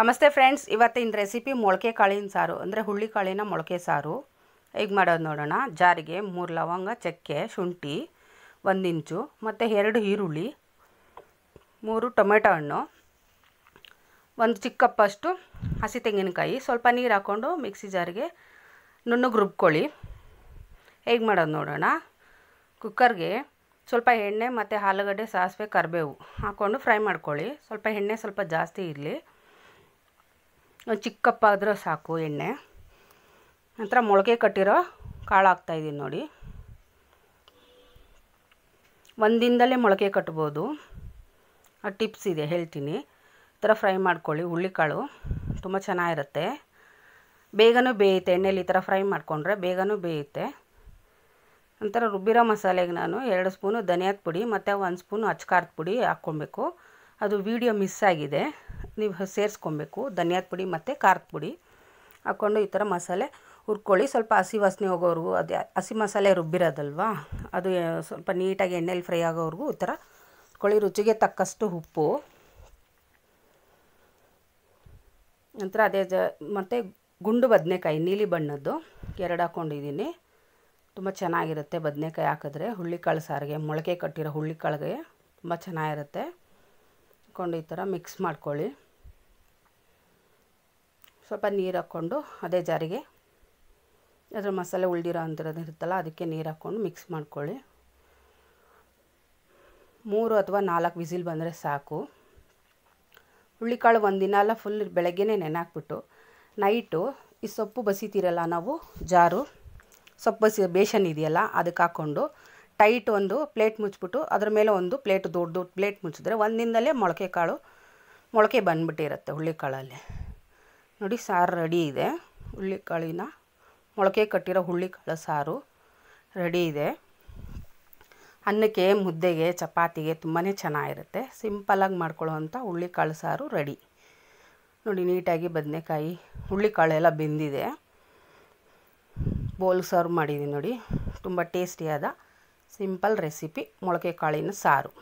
ನಮಸ್ತೆ ಫ್ರೆಂಡ್ಸ್ ಇವತ್ತಿನ ರೆಸಿಪಿ ಮೊಳಕೆ ಕಾಳಿನ ಸಾರು ಅಂದರೆ ಹುಳ್ಳಿ ಕಾಳಿನ ಮೊಳಕೆ ಸಾರು ಹೇಗೆ ಮಾಡೋದು ನೋಡೋಣ ಜಾರಿಗೆ ಮೂರು ಲವಂಗ ಚಕ್ಕೆ ಶುಂಠಿ ಒಂದು ಇಂಚು ಮತ್ತು ಎರಡು ಈರುಳ್ಳಿ ಮೂರು ಟೊಮೆಟೊ ಹಣ್ಣು ಒಂದು ಚಿಕ್ಕಪ್ಪಷ್ಟು ಹಸಿ ತೆಂಗಿನಕಾಯಿ ಸ್ವಲ್ಪ ನೀರು ಹಾಕ್ಕೊಂಡು ಮಿಕ್ಸಿ ಜಾರಿಗೆ ನುಣ್ಣಗೆ ರುಬ್ಕೊಳ್ಳಿ ಹೇಗೆ ಮಾಡೋದು ನೋಡೋಣ ಕುಕ್ಕರ್ಗೆ ಸ್ವಲ್ಪ ಎಣ್ಣೆ ಮತ್ತು ಆಲೂಗಡ್ಡೆ ಸಾಸಿವೆ ಕರಿಬೇವು ಹಾಕ್ಕೊಂಡು ಫ್ರೈ ಮಾಡ್ಕೊಳ್ಳಿ ಸ್ವಲ್ಪ ಎಣ್ಣೆ ಸ್ವಲ್ಪ ಜಾಸ್ತಿ ಇರಲಿ ಒಂದು ಚಿಕ್ಕ ಆದರೂ ಸಾಕು ಎಣ್ಣೆ ನಂತರ ಮೊಳಕೆ ಕಟ್ಟಿರೋ ಕಾಳು ಹಾಕ್ತಾಯಿದ್ದೀನಿ ನೋಡಿ ಒಂದಿಂದಲೇ ಮೊಳಕೆ ಕಟ್ಬೋದು ಆ ಟಿಪ್ಸ್ ಇದೆ ಹೇಳ್ತೀನಿ ಈ ಥರ ಫ್ರೈ ಮಾಡ್ಕೊಳ್ಳಿ ಹುಳ್ಳಿಕಾಳು ತುಂಬ ಚೆನ್ನಾಗಿರುತ್ತೆ ಬೇಗನೂ ಬೇಯುತ್ತೆ ಎಣ್ಣೆಯಲ್ಲಿ ಈ ಥರ ಫ್ರೈ ಮಾಡಿಕೊಂಡ್ರೆ ಬೇಗನೂ ಬೇಯುತ್ತೆ ನಂತರ ರುಬ್ಬಿರೋ ಮಸಾಲೆಗೆ ನಾನು ಎರಡು ಸ್ಪೂನು ಧನಿಯಾದ ಪುಡಿ ಮತ್ತು ಒಂದು ಸ್ಪೂನು ಅಚ್ಕಾರದ ಪುಡಿ ಹಾಕ್ಕೊಬೇಕು ಅದು ವೀಡಿಯೋ ಮಿಸ್ ಆಗಿದೆ ನೀವು ಸೇರಿಸ್ಕೊಬೇಕು ಧನಿಯಾದ ಪುಡಿ ಮತ್ತು ಖಾರದ ಪುಡಿ ಹಾಕ್ಕೊಂಡು ಈ ಥರ ಮಸಾಲೆ ಹುರ್ಕೊಳ್ಳಿ ಸ್ವಲ್ಪ ಹಸಿ ವಾಸನೆ ಹೋಗೋವ್ರಿಗೂ ಅದೇ ಹಸಿ ಮಸಾಲೆ ರುಬ್ಬಿರೋದಲ್ವಾ ಅದು ಸ್ವಲ್ಪ ನೀಟಾಗಿ ಎಣ್ಣೆಲಿ ಫ್ರೈ ಆಗೋವರೆಗೂ ಈ ಥರ ಹುರ್ಕೊಳ್ಳಿ ರುಚಿಗೆ ತಕ್ಕಷ್ಟು ಉಪ್ಪು ನಂತರ ಅದೇ ಜ ಮತ್ತು ಗುಂಡು ಬದನೆಕಾಯಿ ನೀಲಿ ಬಣ್ಣದ್ದು ಎರಡು ಹಾಕ್ಕೊಂಡಿದ್ದೀನಿ ತುಂಬ ಚೆನ್ನಾಗಿರುತ್ತೆ ಬದನೆಕಾಯಿ ಹಾಕಿದ್ರೆ ಹುಳ್ಳಿಕಾಳು ಸಾರಿಗೆ ಮೊಳಕೆ ಕಟ್ಟಿರೋ ಹುಳ್ಳಿಕಾಳಿಗೆ ತುಂಬ ಚೆನ್ನಾಗಿರುತ್ತೆ ಹಾಕ್ಕೊಂಡು ಈ ಥರ ಮಿಕ್ಸ್ ಮಾಡ್ಕೊಳ್ಳಿ ಸ್ವಲ್ಪ ನೀರು ಹಾಕ್ಕೊಂಡು ಅದೇ ಜಾರಿಗೆ ಅದರ ಮಸಾಲೆ ಉಳಿದಿರೋ ಅಂಥದ್ದು ಇರುತ್ತಲ್ಲ ಅದಕ್ಕೆ ನೀರು ಹಾಕ್ಕೊಂಡು ಮಿಕ್ಸ್ ಮಾಡ್ಕೊಳ್ಳಿ ಮೂರು ಅಥವಾ ನಾಲ್ಕು ವಿಸಿಲ್ ಬಂದರೆ ಸಾಕು ಹುಳ್ಳಿಕಾಳು ಒಂದಿನ ಅಲ್ಲ ಫುಲ್ ಬೆಳಗ್ಗೆನೇ ನೆನೆ ನೈಟು ಈ ಸೊಪ್ಪು ಬಸಿತೀರಲ್ಲ ನಾವು ಜಾರು ಸೊಪ್ಪು ಬಸಿ ಬೇಷನ್ ಇದೆಯಲ್ಲ ಅದಕ್ಕೆ ಹಾಕ್ಕೊಂಡು ಟೈಟ್ ಒಂದು ಪ್ಲೇಟ್ ಮುಚ್ಚಿಬಿಟ್ಟು ಅದ್ರ ಮೇಲೆ ಒಂದು ಪ್ಲೇಟ್ ದೊಡ್ಡ ದೊಡ್ಡ ಪ್ಲೇಟ್ ಮುಚ್ಚಿದ್ರೆ ಒಂದಿನದಲ್ಲೇ ಮೊಳಕೆ ಕಾಳು ಮೊಳಕೆ ಬಂದುಬಿಟ್ಟಿರುತ್ತೆ ಕಾಳಲ್ಲಿ ನೋಡಿ ಸಾರು ರೆಡಿ ಇದೆ ಹುಳ್ಳಿಕಾಳಿನ ಮೊಳಕೆ ಕಟ್ಟಿರೋ ಹುಳ್ಳಿಕಾಳು ಸಾರು ರೆಡಿ ಇದೆ ಅನ್ನಕ್ಕೆ ಮುದ್ದೆಗೆ ಚಪಾತಿಗೆ ತುಂಬಾ ಚೆನ್ನಾಗಿರುತ್ತೆ ಸಿಂಪಲಾಗಿ ಮಾಡ್ಕೊಳ್ಳೋವಂಥ ಕಾಳು ಸಾರು ರೆಡಿ ನೋಡಿ ನೀಟಾಗಿ ಬದನೆಕಾಯಿ ಕಾಳೆಲ್ಲ ಬೆಂದಿದೆ ಬೋಲ್ ಸರ್ವ್ ಮಾಡಿದ್ದೀನಿ ನೋಡಿ ತುಂಬ ಟೇಸ್ಟಿಯಾದ ಸಿಂಪಲ್ ರೆಸಿಪಿ ಮೊಳಕೆ ಕಾಳಿನ ಸಾರು